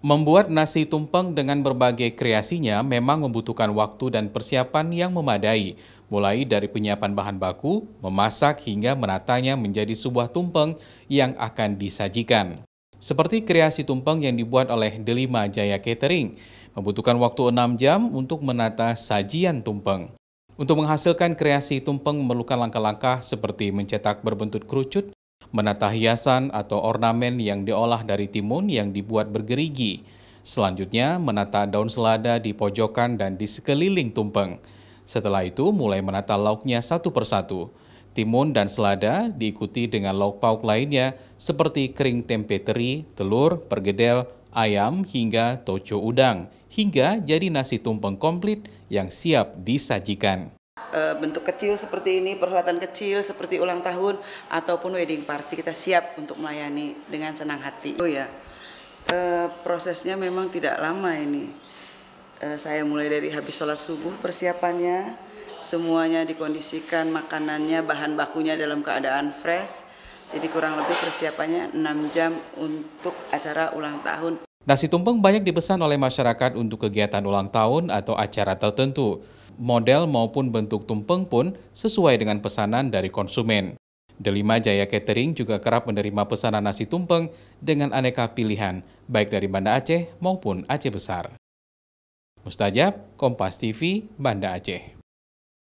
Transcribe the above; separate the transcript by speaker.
Speaker 1: Membuat nasi tumpeng dengan berbagai kreasinya memang membutuhkan waktu dan persiapan yang memadai, mulai dari penyiapan bahan baku, memasak hingga menatanya menjadi sebuah tumpeng yang akan disajikan. Seperti kreasi tumpeng yang dibuat oleh Delima Jaya Catering, membutuhkan waktu 6 jam untuk menata sajian tumpeng. Untuk menghasilkan kreasi tumpeng memerlukan langkah-langkah seperti mencetak berbentuk kerucut, Menata hiasan atau ornamen yang diolah dari timun yang dibuat bergerigi. Selanjutnya, menata daun selada di pojokan dan di sekeliling tumpeng. Setelah itu, mulai menata lauknya satu persatu. Timun dan selada diikuti dengan lauk pauk lainnya seperti kering tempe teri, telur, pergedel, ayam, hingga toco udang, hingga jadi nasi tumpeng komplit yang siap disajikan.
Speaker 2: Eh, bentuk kecil seperti ini, perhelatan kecil seperti ulang tahun ataupun wedding party kita siap untuk melayani dengan senang hati. Oh ya, e, prosesnya memang tidak lama ini. E, saya mulai dari habis sholat subuh persiapannya, semuanya dikondisikan makanannya, bahan bakunya dalam keadaan fresh. Jadi kurang lebih persiapannya 6 jam untuk acara ulang tahun.
Speaker 1: Nasi tumpeng banyak dipesan oleh masyarakat untuk kegiatan ulang tahun atau acara tertentu model maupun bentuk tumpeng pun sesuai dengan pesanan dari konsumen. Delima Jaya Catering juga kerap menerima pesanan nasi tumpeng dengan aneka pilihan, baik dari Banda Aceh maupun Aceh Besar. Mustajab, Kompas TV, Banda
Speaker 3: Aceh.